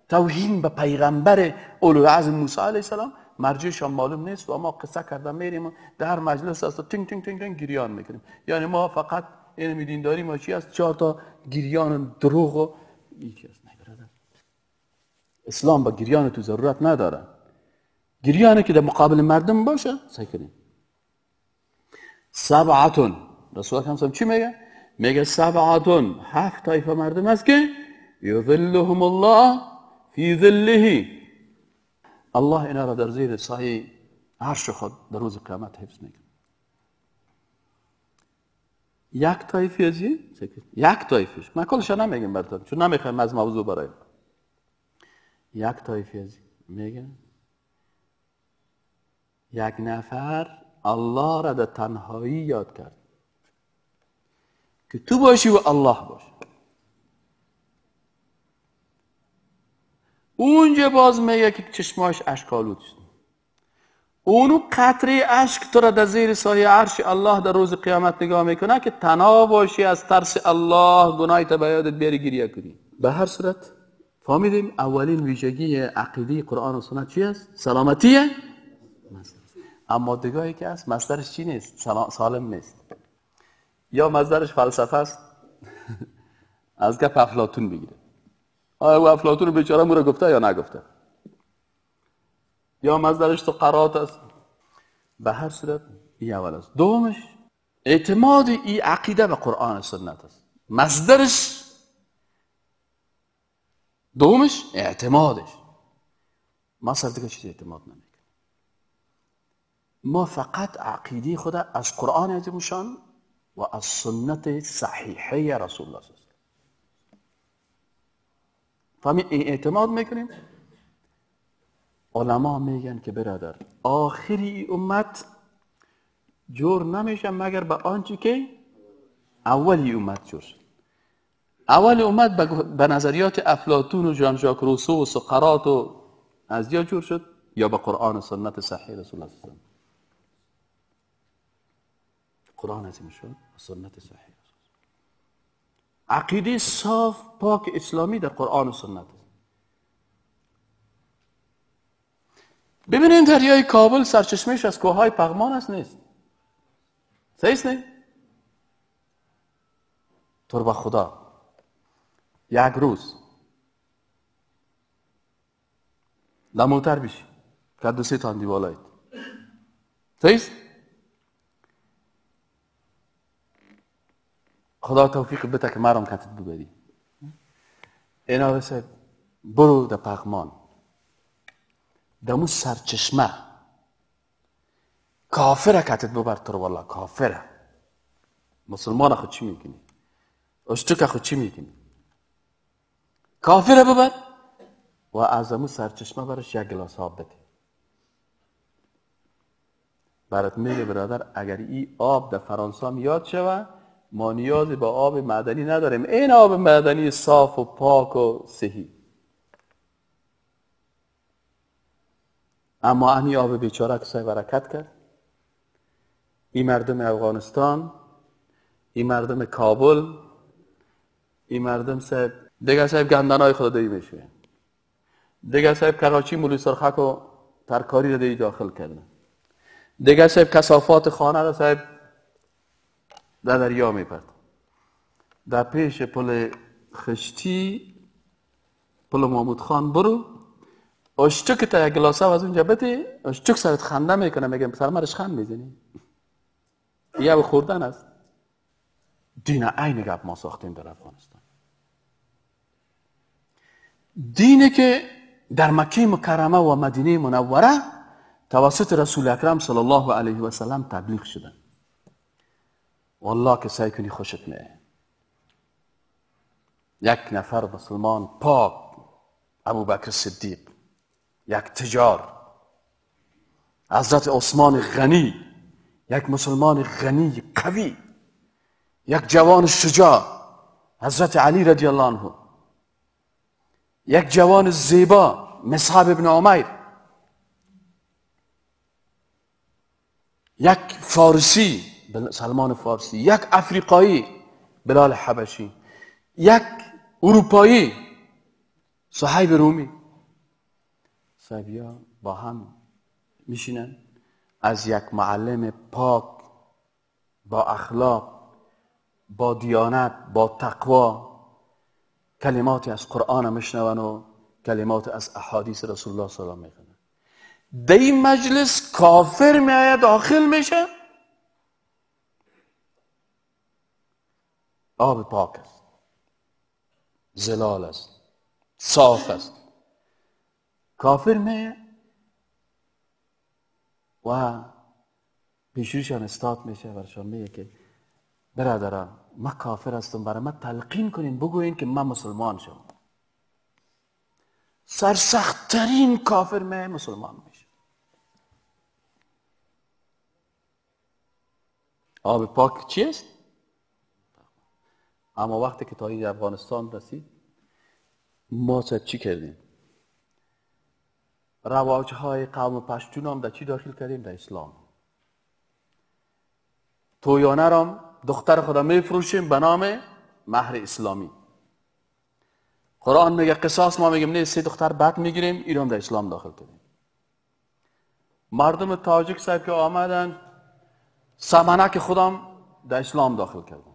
توهین به پیغمبر اولو عزم موسی علیه السلام مرجعش هم معلوم نیست و ما قصه کردن میریم در مجلس هست و تنگ تنگ تنگ گریان میکنیم یعنی ما فقط این میدین داریم چی از چهار تا گریان دروغ و یکی است نه برادر اسلام با گریان تو ضرورت نداره گریانه که در مقابل مردم باشه کنیم. سبعتون رسول اکرم چی میگه میگه سبعتون هفت طایفه مردم است که یظلهم الله فی ظله الله اینا را در زیر سایه عرش خود در روز قیامت حفظ میکنه یک طایفی از یک طایفش من کلش نمیگم براتون چون نمیخوایم از موضوع برای یک طایفی از میگم یک نفر الله را در تنهایی یاد کرد که تو باشی و الله باش اونجا باز میگه که چشماش اشکالو. شد اونو قطره اشک تو را در زیر سایه عرش الله در روز قیامت نگاه میکنه که تنها باشی از ترس الله گناهی تا به بیاری گریه کنی به هر صورت فهمیدیم اولین ویژگی عقیدی قرآن و سنت چی است؟ سلامتیه اما دگاهی که هست مصدرش چی نیست سالم نیست یا مصدرش فلسفه است از گپ افلاطون بگیره آیا آره، او افلاطون بیچاره مورا گفته یا نگفته یا مصدرش تو قرات است به هر صورت ای اول است دومش اعتماد ای عقیده به قرآن سنت است مصدرش دومش اعتمادش ما سر دیگه چیز اعتماد نمی ما فقط عقیده خود از قرآن عظیم و از سنت صحیحه رسول الله صلی فهمی این اعتماد میکنیم علما میگن که برادر آخری امت جور نمیشه مگر به آنچه که اولی امت جور شد اول امت به نظریات افلاطون و جان روسو و سقراط و از جور شد یا به قرآن و سنت صحیح رسول الله صلی الله علیه و قرآن عظیم شد و سنت صحیح عقیده صاف پاک اسلامی در قرآن و سنت است ببینین دریای کابل سرچشمش از کوههای پغمان است نیست صحیح نیست؟ طور خدا یک روز لموتر بشی که دو سه تان دیوالایید خدا توفیق بده که مرام کتت ببری اینا بسه برو در پغمان دمو سرچشمه کافره کتت ببر تو والله کافره مسلمان خود چی میکنی اشتوک خود چی میکنی کافره ببر و از سرچشمه برش یک گلاس آب بده برات میگه برادر اگر ای آب در فرانسا میاد یاد ما نیازی به آب معدنی نداریم این آب معدنی صاف و پاک و صحی اما امی آب بیچاره کسای برکت کرد این مردم افغانستان این مردم کابل این مردم صاحب دیگه صاحب گندنهای خدا خدا میشه دیگه صاحب کراچی مولی سرخک و ترکاری رو دایی داخل کردن دیگه صاحب کسافات خانه را صاحب در دریا میپرد در پیش پل خشتی پل محمود خان برو که تا یک گلاسه از اونجا بده اشتک سرت خنده میکنه میگم سر مرش خند میزنی یه خوردن است دین عین گپ ما ساختیم در افغانستان دینی که در مکه مکرمه و مدینه منوره توسط رسول اکرم صلی الله علیه و سلم تبلیغ شدن. والله که سعی کنی خوشت نه یک نفر مسلمان پاک ابو بکر صدیق یک تجار حضرت عثمان غنی یک مسلمان غنی قوی یک جوان شجاع حضرت علی رضی الله عنه یک جوان زیبا مصحب ابن عمیر یک فارسی سلمان فارسی یک افریقایی بلال حبشی یک اروپایی صحیب رومی ها با هم میشینن از یک معلم پاک با اخلاق با دیانت با تقوا کلماتی از قرآن میشنون و کلمات از احادیث رسول الله صلی الله علیه و آله در این مجلس کافر میآید داخل میشه آب پاک است زلال است صاف است کافر میه و پیشوشان استاد میشه برشان میگه که برادران ما کافر هستم برای ما تلقین کنین بگوین که من مسلمان شم سرسختترین کافر می مسلمان میشه آب پاک چیست؟ اما وقتی که تا افغانستان رسید ما چه چی کردیم رواج های قوم پشتون هم در چی داخل کردیم در اسلام تویانه را دختر خدا می فروشیم به نام مهر اسلامی قرآن میگه قصاص ما میگیم نه سه دختر بعد میگیریم ایران در اسلام داخل کردیم مردم تاجیک صاحب که آمدن سمنک خودم در اسلام داخل کردن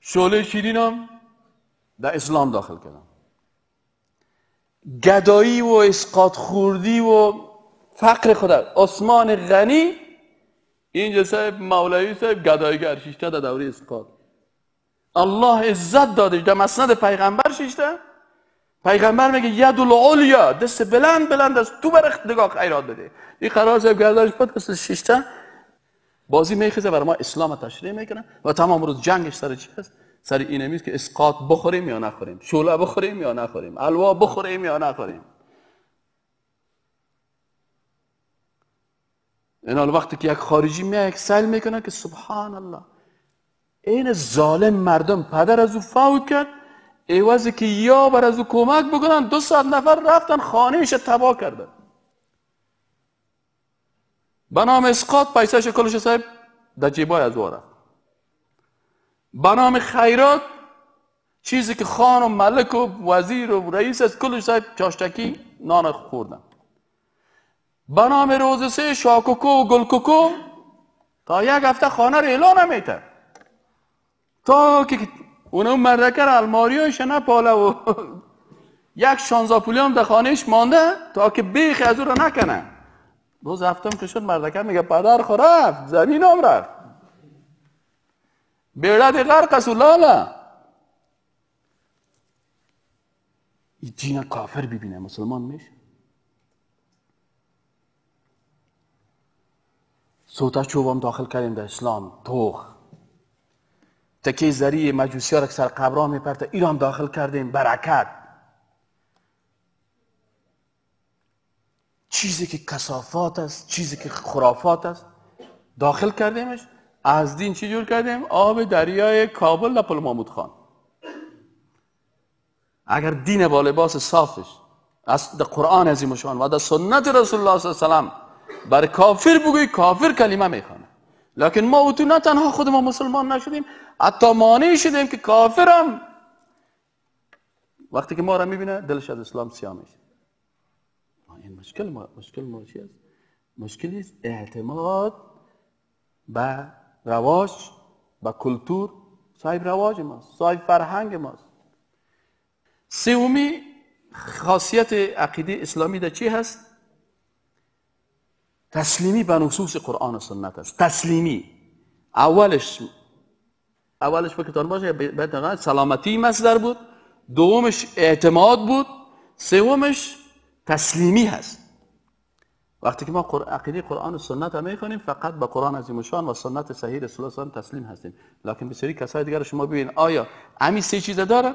شعله هم در اسلام داخل کردم گدایی و اسقاط خوردی و فقر خدا عثمان غنی اینجا صاحب مولوی صاحب گدایگر شیشته در دوره اسقاط الله عزت دادش در مسند پیغمبر شیشته پیغمبر میگه ید العلیا دست بلند بلند از تو برخت نگاه خیرات بده این قرار صاحب گرداش شیشته بازی میخیزه برای ما اسلام تشریح میکنه و تمام روز جنگش سر چی هست سر اینه میست که اسقاط بخوریم یا نخوریم شوله بخوریم یا نخوریم الوا بخوریم یا نخوریم این وقتی که یک خارجی میاد یک سیل میکنه که سبحان الله این ظالم مردم پدر از او فوت کرد ایوازی که یا بر از او کمک بکنن دو نفر رفتن خانهش تبا کردن به نام اسقاط پیسه کلش صاحب در جیبای از واره به نام خیرات چیزی که خان و ملک و وزیر و رئیس از کلش صاحب چاشتکی نان خوردن به نام روز سه شاکوکو و گلکوکو تا یک هفته خانه رو اعلان نمیتر تا که اون مردکر الماریوش نه پاله و یک شانزا پولی هم در خانهش مانده تا که بیخ از او رو نکنه روز هفتم که شد مردکه میگه پدر خو رفت زمین هم رفت بیرد غرق لالا این کافر ببینه مسلمان میشه سوتا هم داخل کردیم در اسلام توخ تکی زری مجوسی ها که سر میپرده ایران داخل کردیم برکت چیزی که کسافات است چیزی که خرافات است داخل کردیمش از دین چی جور کردیم آب دریای کابل لپل محمود خان اگر دین با لباس صافش از قرآن عظیم شان و در سنت رسول الله صلی الله علیه و بر کافر بگوی کافر کلمه میخوانه لکن ما اوتو نه تنها خود ما مسلمان نشدیم حتی مانع شدیم که کافرم وقتی که ما را میبینه دلش از اسلام سیاه میشه مشکل ما مشکل ما چی است مشکل اعتماد به رواج به کلتور صاحب رواج ماست صاحب فرهنگ ماست سومی خاصیت عقیده اسلامی در چی هست تسلیمی به نصوص قرآن و سنت است تسلیمی اولش اولش فکرتان باشه سلامتی مصدر بود دومش اعتماد بود سومش تسلیمی هست وقتی که ما عقیده قرآن و سنت میکنیم فقط به قرآن عظیم و شان و سنت صحیح رسول الله تسلیم هستیم لکن بسیاری کسای دیگر شما ببین آیا همین سه چیز داره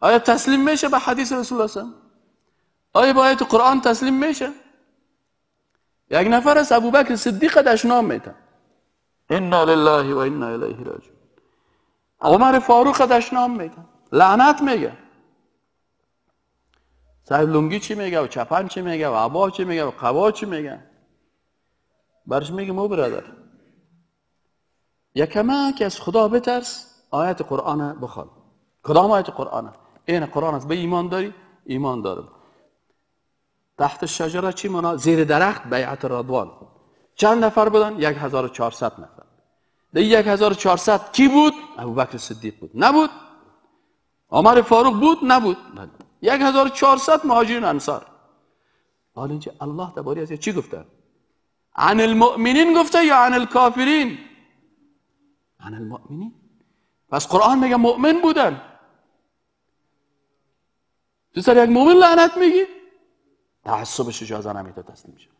آیا تسلیم میشه به حدیث رسول الله آیا به آیت قرآن تسلیم میشه یک نفر از ابوبکر صدیق دشنام میتن انا لله و انا الیه راجعون عمر فاروق دشنام میتن لعنت میگه صاحب لنگی چی میگه و چپن چی میگه و عبا چی میگه و قبا چی میگه برش میگه مو برادر یکمه که از خدا بترس آیت قرآن بخوان کدام آیت قرآن این قرآن است به ایمان داری ایمان دارم تحت شجره چی منا زیر درخت بیعت رادوان چند نفر بودن 1400 نفر در 1400 کی بود ابو بکر صدیق بود نبود عمر فاروق بود نبود 1400 مهاجرین انصار حالا اینجا الله تباری از چی گفته عن المؤمنین گفته یا عن الکافرین عن المؤمنین پس قرآن میگه مؤمن بودن تو سر یک مؤمن لعنت میگی تعصبش اجازه نمیده تسلیم شد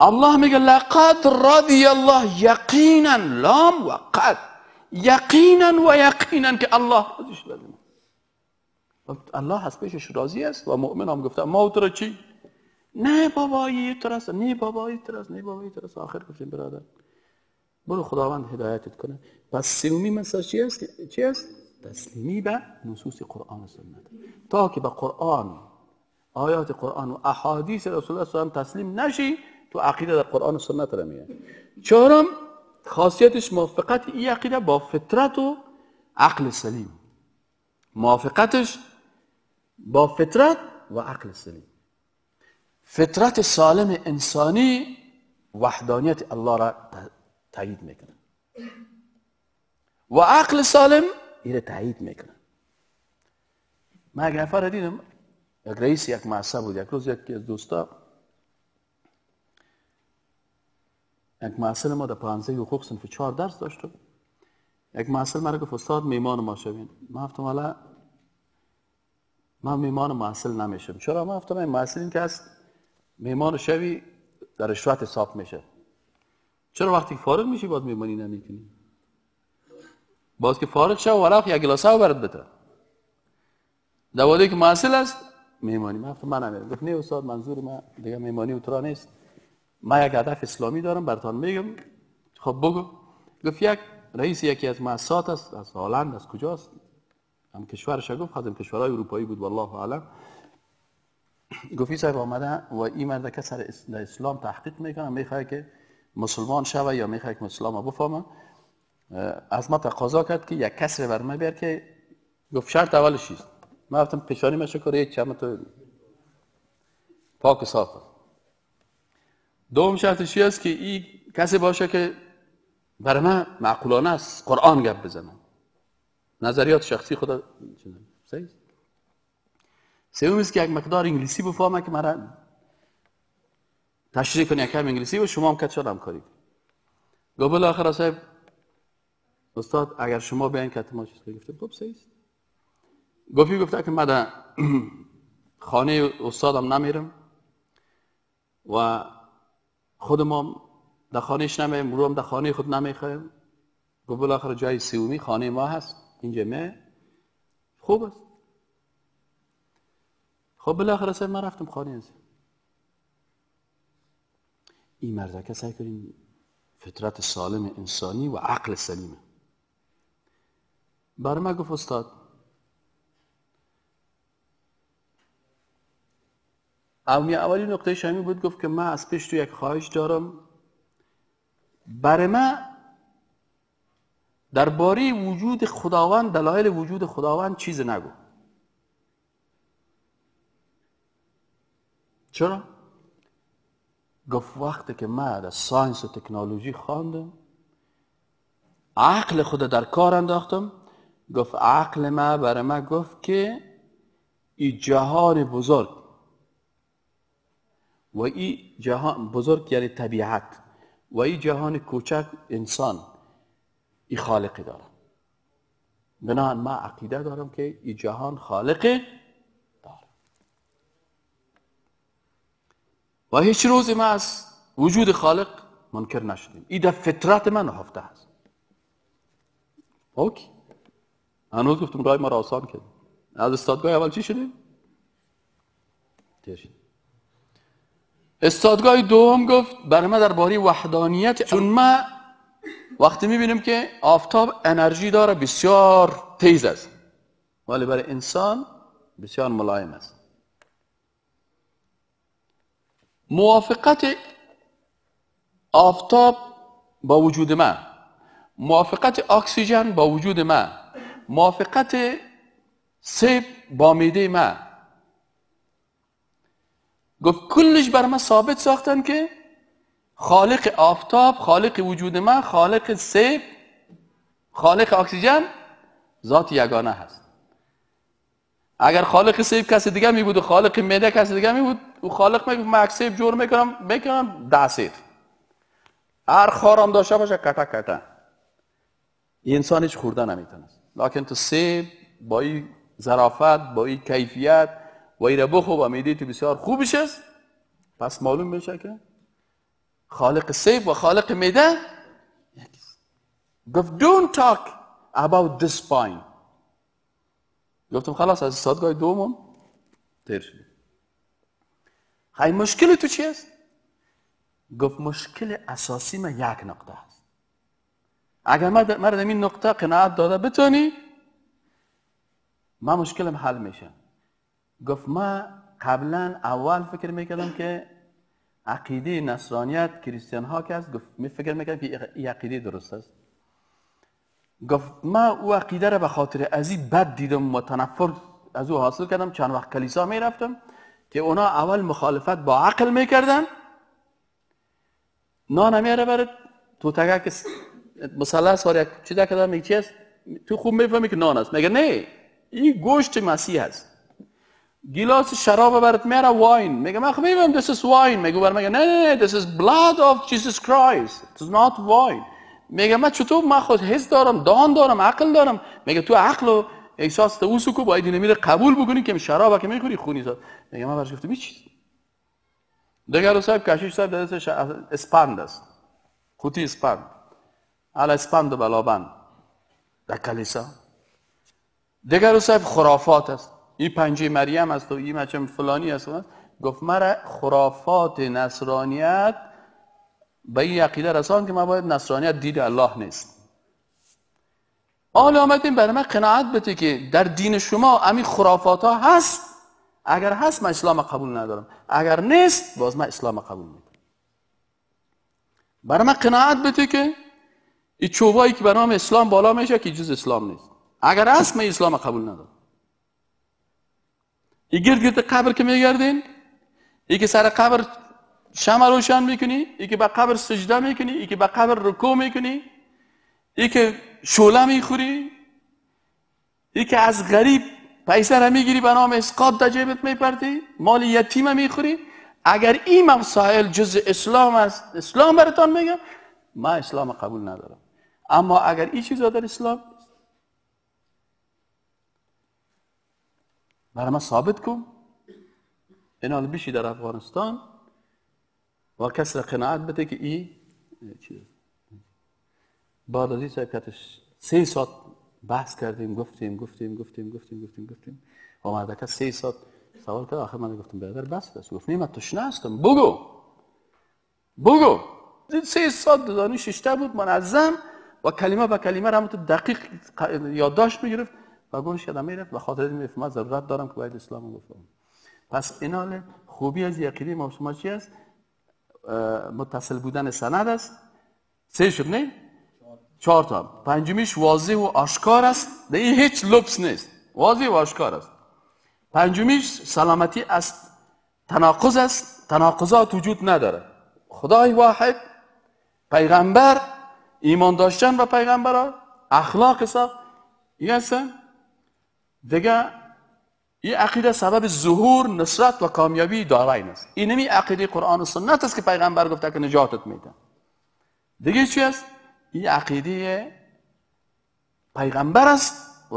الله میگه لقد رضی الله یقینا لام و قد یقینا و یقینا که الله رضی شده الله از پیشش راضی است و مؤمن هم گفته ما تو را چی نه بابایی ترس نه بابایی ترس نه بابایی ترس آخر گفتیم برادر برو خداوند هدایتت کنه پس سیومی مساج چی است چی است تسلیمی به نصوص قرآن و سنت تا که به قرآن آیات قرآن و احادیث رسول الله صلی تسلیم نشی تو عقیده در قرآن و سنت را چرام چهارم خاصیتش موافقت این عقیده با فطرت و عقل سلیم موافقتش با فطرت و عقل سلیم فطرت سالم انسانی وحدانیت الله را تایید میکنه و عقل سالم ایره تایید میکنه ما اگر نفر دیدم یک رئیس یک معصب بود یک روز یکی از دوستا یک معصر ما در پانزه حقوق سنف چهار درس داشته یک ما مرا گفت استاد میمان ما شوید ما هفتم حالا من میمان محصل نمیشم چرا من افتادم این محصل این که هست میمان شوی در رشوت حساب میشه چرا وقتی فارغ میشی باید میمانی نمیکنی باز که فارغ شو ورق یک گلاس برد برات بده دواده که محصل است میمانی من من نمیرم گفت نه استاد منظور من دیگه میمانی اترا نیست من یک هدف اسلامی دارم براتون میگم خب بگو گفت یک رئیس یکی از محصات است از هالند از کجاست هم کشورش گفت خاطر کشورهای اروپایی بود والله اعلم گفتی صاحب آمده و این مرد که سر اسلام تحقیق میکنه میخواد که مسلمان شوه یا میخواد که مسلمان بفهمه از ما تقاضا کرد که یک کسر بر من بیار که گفت شرط اولش است من گفتم پیشانی ما شکر یک چمه تو پاک و صاف دوم چی است که این کسی باشه که بر معقولانه است قرآن گپ بزنه نظریات شخصی خدا صحیح سوم است که یک مقدار انگلیسی بفهمه که مرا تشریح کنه کم انگلیسی و شما هم کت هم کاری گفت بالاخره صاحب استاد اگر شما بیان که ما چیز گفتم گفت خب صحیح گفتی گفته که من خانه استادم نمیرم و خودم هم در خانهش نمیرم رو هم در خانه خود نمیخوایم گفت بالاخره جای سیومی خانه ما هست جمع خوب است خب بالاخره سر من رفتم خانه از این مرزکه سعی کنیم فطرت سالم انسانی و عقل سلیمه برای من گفت استاد اولی اولی نقطه شمی بود گفت که من از پیش تو یک خواهش دارم برای درباره وجود خداوند دلایل وجود خداوند چیز نگو چرا؟ گفت وقتی که من در ساینس و تکنولوژی خواندم عقل خود در کار انداختم گفت عقل ما برای ما گفت که این جهان بزرگ و این جهان بزرگ یعنی طبیعت و این جهان کوچک انسان ای خالقی دارم بنابراین ما عقیده دارم که این جهان خالقی دارم و هیچ روزی ما از وجود خالق منکر نشدیم ای در فطرت من هفته هست اوکی هنوز گفتم رای ما را آسان کردیم از استادگاه اول چی شدیم؟ تیر استادگاه دوم گفت برای ما باری وحدانیت چون ما وقتی میبینیم که آفتاب انرژی داره بسیار تیز است ولی برای انسان بسیار ملایم است موافقت آفتاب با وجود من موافقت اکسیژن با وجود من موافقت سیب با میده من گفت کلش بر من ثابت ساختن که خالق آفتاب خالق وجود من خالق سیب خالق اکسیژن ذات یگانه هست اگر خالق سیب کسی دیگه می بود و خالق میده کسی دیگه می بود او خالق می بود من سیب جور میکنم میکنم ده سیب هر خارم داشته باشه کتا کتا انسان هیچ خورده نمیتونست لکن تو سیب با این ظرافت با این کیفیت و این بخو و میدی تو بسیار خوبش است پس معلوم میشه که خالق سیب و خالق میده گفت don't talk about this point گفتم خلاص از سادگاه دومم تیر شد های مشکل تو چی گفت مشکل اساسی من یک نقطه است اگر مردم این نقطه قناعت داده بتونی من مشکلم حل میشه گفت ما قبلا اول فکر میکردم که عقیده نصرانیت کریستیان ها که هست گفت می فکر میکنم که ای عقیده درست است گفت ما او عقیده را به خاطر از این بد دیدم و تنفر از او حاصل کردم چند وقت کلیسا میرفتم که اونا اول مخالفت با عقل میکردن نان میاره برد تو تگه که مسلح ساری چی کردم چی تو خوب میفهمی که نان است مگه نه این گوشت مسیح است گیلاس شراب برات میاره واین میگه من خب میگم this is واین میگه برم میگه نه نه نه this بلاد blood of Jesus Christ نات واین میگه من چطور من خود حس دارم دان دارم عقل دارم میگه تو عقل و احساس تو سکو باید اینو میره قبول بکنی که شراب که میخوری خونی زاد میگه من برش گفتم چیز دیگر صاحب کشیش صاحب دستش اسپند است خوتی اسپند علا اسپند بلابند در کلیسا دیگر صاحب خرافات است این پنجه مریم است و این مچم فلانی است گفت مرا خرافات نصرانیت به این عقیده رسان که ما باید نصرانیت دید الله نیست حالا آمدیم برای من قناعت بده که در دین شما امی خرافات ها هست اگر هست من اسلام قبول ندارم اگر نیست باز من اسلام قبول ندارم برای من قناعت بده که این چوبایی که برای اسلام بالا میشه که جز اسلام نیست اگر هست من اسلام قبول ندارم گرد گرد قبر که میگردین یکی سر قبر شمع روشن میکنی یکی به قبر سجده میکنی یکی به قبر رکوع میکنی یکی شوله میخوری یکی از غریب پیسه را میگیری به نام اسقاط در جیبت میپردی، مال یتیم میخوری اگر این مسائل جز اسلام است اسلام براتان میگم من اسلام قبول ندارم اما اگر این چیزا در اسلام برای ما ثابت کن حال بشی در افغانستان و کس را قناعت بده که ای چی بعد از این سرکتش سه ساعت بحث کردیم گفتیم گفتیم گفتیم گفتیم گفتیم گفتیم و مردکه سه ساعت سوال کرد آخر من گفتم برادر بس بس گفت من تشنه هستم بگو بگو سه ساعت دانش ششته بود منظم و کلمه به کلمه رحمت دقیق یادداشت میگرفت و گمش کردم میرفت و خاطر میرفت من ضرورت دارم که باید اسلام رو گفتم پس اینال خوبی از یقینی ما چی است متصل بودن سند است سه شد نه چهار تا پنجمیش واضح و آشکار است نه این هیچ لبس نیست واضح و آشکار است پنجمیش سلامتی از تناقض است تناقضات وجود نداره خدای واحد پیغمبر ایمان داشتن و پیغمبر اخلاق حساب این دیگه این عقیده سبب ظهور نصرت و کامیابی دارین است اینمی عقیده قرآن و سنت است که پیغمبر گفته که نجاتت میده دیگه چی است این عقیده پیغمبر است و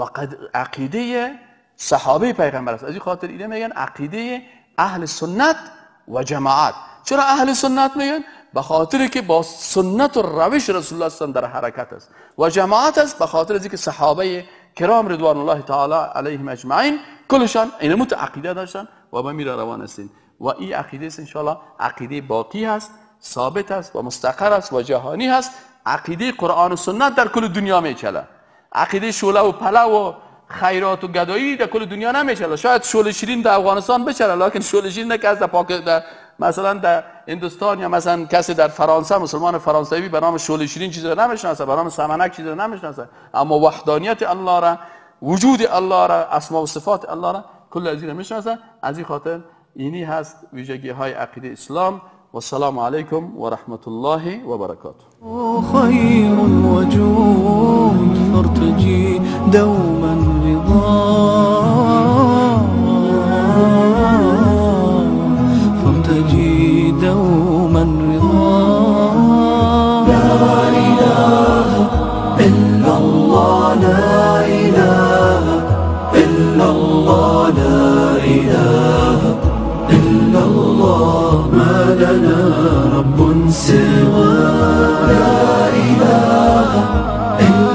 عقیده صحابه پیغمبر است از این خاطر اینه میگن عقیده اهل سنت و جماعت چرا اهل سنت میگن به خاطر که با سنت و روش رسول الله در حرکت است و جماعت است به خاطر اینکه صحابه کرام رضوان الله تعالی علیهم اجمعین کلشان این مت عقیده داشتن و به میره روان هستین و این عقیده است انشالله عقیده باقی هست ثابت است و مستقر است و جهانی هست عقیده قرآن و سنت در کل دنیا میچله عقیده شوله و پله و خیرات و گدایی در کل دنیا نمیچله شاید شوله شیرین در افغانستان بچله لکن شوله شیرین که از در, مثلا در هندوستان یا مثلا کسی در فرانسه مسلمان فرانسوی به نام شعله شیرین چیزی نمیشناسه به نام سمنک چیزی نمیشناسه اما وحدانیت الله را وجود الله را اسما و صفات الله را کل از این میشناسه از این خاطر اینی هست ویژگی های عقیده اسلام علیکم و رحمت الله رحمت خیر و فرتجی دوما رضا يوما رضا لا إله إلا الله لا إله إلا الله لا إله إلا الله ما لنا رب سواه لا إله إلا